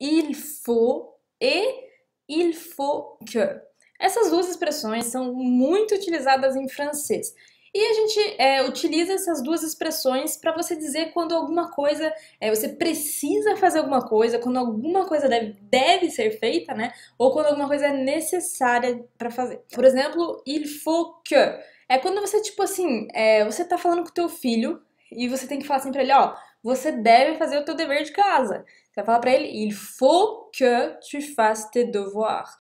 il faut e il faut que. Essas duas expressões são muito utilizadas em francês. E a gente é, utiliza essas duas expressões para você dizer quando alguma coisa, é, você precisa fazer alguma coisa, quando alguma coisa deve, deve ser feita, né? Ou quando alguma coisa é necessária para fazer. Por exemplo, il faut que. É quando você, tipo assim, é, você tá falando com o teu filho e você tem que falar assim pra ele, ó, oh, você deve fazer o teu dever de casa. Você vai falar para ele, il faut que tu fasses tes devoirs.